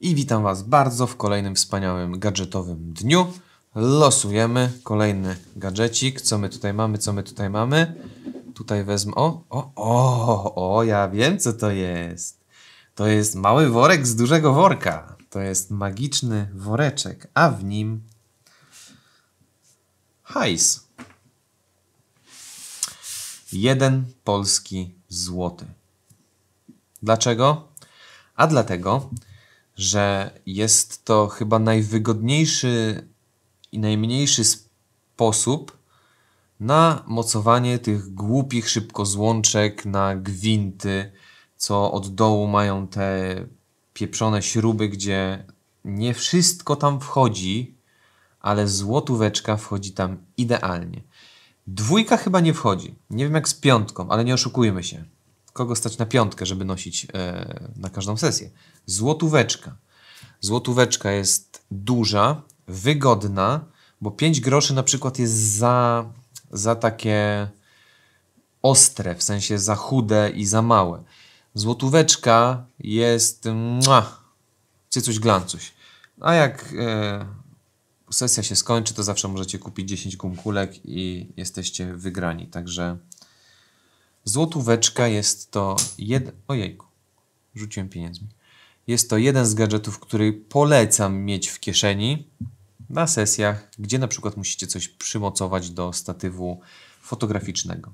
i witam Was bardzo w kolejnym wspaniałym gadżetowym dniu. Losujemy kolejny gadżecik. Co my tutaj mamy, co my tutaj mamy? Tutaj wezmę. O, o, o, o, ja wiem co to jest. To jest mały worek z dużego worka. To jest magiczny woreczek, a w nim hajs. Jeden polski złoty. Dlaczego? A dlatego, że jest to chyba najwygodniejszy i najmniejszy sposób na mocowanie tych głupich szybko złączek na gwinty, co od dołu mają te pieprzone śruby, gdzie nie wszystko tam wchodzi, ale złotóweczka wchodzi tam idealnie. Dwójka chyba nie wchodzi. Nie wiem jak z piątką, ale nie oszukujmy się kogo stać na piątkę, żeby nosić e, na każdą sesję. Złotóweczka. Złotóweczka jest duża, wygodna, bo 5 groszy na przykład jest za, za takie ostre, w sensie za chude i za małe. Złotóweczka jest cycuś glancuś. A jak e, sesja się skończy, to zawsze możecie kupić 10 gumkulek i jesteście wygrani. Także Złotóweczka jest to jeden... Ojejku, rzuciłem pieniędzmi. Jest to jeden z gadżetów, który polecam mieć w kieszeni na sesjach, gdzie na przykład musicie coś przymocować do statywu fotograficznego.